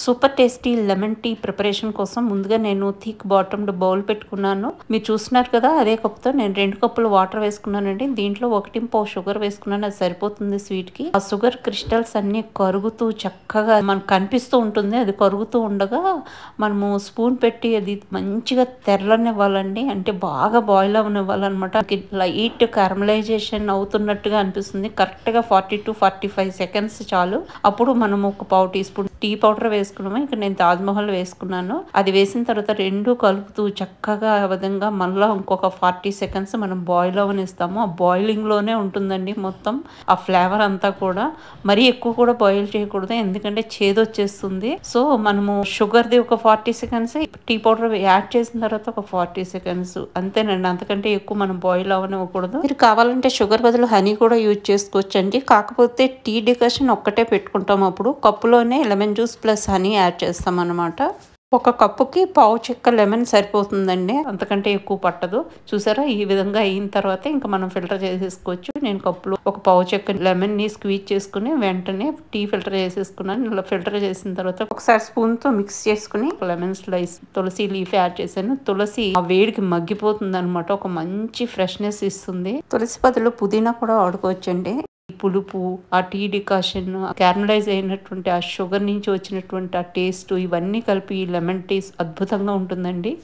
super tasty lemon tea preparation కోసం ముందుగా నేను థిక్ బాటమ్డ్ బౌల్ పెట్టుకున్నాను మీరు చూస్తున్నారు కదా అదే కప్తో నేను రెండు కప్పులు వాటర్ వేసుకున్నానండి దీంట్లో ఒకటి పావు షుగర్ వేసుకున్నాను అది సరిపోతుంది స్వీట్కి ఆ షుగర్ క్రిస్టల్స్ అన్ని కరుగుతూ చక్కగా మనకు కనిపిస్తూ ఉంటుంది అది కరుగుతూ ఉండగా మనము స్పూన్ పెట్టి అది మంచిగా తెరలనివ్వాలండి అంటే బాగా బాయిల్ అవ్వనివ్వాలన్నమాట లైట్ క్యారమలైజేషన్ అవుతున్నట్టుగా అనిపిస్తుంది కరెక్ట్గా forty to forty five seconds చాలు అప్పుడు మనం ఒక పావు టీ స్పూన్ టీ పౌడర్ వేసుకున్నాము ఇక్కడ నేను తాజ్మహల్ వేసుకున్నాను అది వేసిన తర్వాత రెండు కలుపుతూ చక్కగా విధంగా మళ్ళీ ఇంకొక ఫార్టీ సెకండ్స్ మనం బాయిల్ అవనిస్తాము ఆ బాయిలింగ్లోనే ఉంటుందండి మొత్తం ఆ ఫ్లేవర్ అంతా కూడా మరీ ఎక్కువ కూడా బాయిల్ చేయకూడదు ఎందుకంటే చేదొచ్చేస్తుంది సో మనము షుగర్ది ఒక forty seconds tea powder add చేసిన తర్వాత ఒక ఫార్టీ సెకండ్స్ అంతేనండి అంతకంటే ఎక్కువ మనం బాయిల్ అవనివ్వకూడదు మీరు కావాలంటే షుగర్ బదులు హనీ కూడా యూజ్ చేసుకోవచ్చండి కాకపోతే టీ డికషన్ ఒక్కటే పెట్టుకుంటాం అప్పుడు కప్పులోనే lemon lemon juice plus honey add చేస్తామన్నమాట ఒక కప్పుకి పావు చెక్క లెమన్ సరిపోతుందండి అంతకంటే ఎక్కువ పట్టదు చూసారా ఈ విధంగా అయిన తర్వాత ఇంకా మనం ఫిల్టర్ చేసేసుకోవచ్చు నేను కప్పులో ఒక పావు చెక్క లెమన్ని స్క్వీజ్ చేసుకుని వెంటనే టీ ఫిల్టర్ చేసేసుకున్నాను ఇలా ఫిల్టర్ చేసిన తర్వాత ఒకసారి స్పూన్తో మిక్స్ చేసుకుని lemon slice tulsi leaf add చేశాను తులసి ఆ వేడికి మగ్గిపోతుంది ఒక మంచి ఫ్రెష్నెస్ ఇస్తుంది తులసి పదిలో పుదీనా కూడా వాడుకోవచ్చండి పులుపు ఆ టీ డికాషన్ క్యారమలైజ్ అయినటువంటి ఆ షుగర్ నుంచి వచ్చినటువంటి ఆ టేస్ట్ ఇవన్నీ కలిపి లెమన్ టీస్ అద్భుతంగా ఉంటుందండి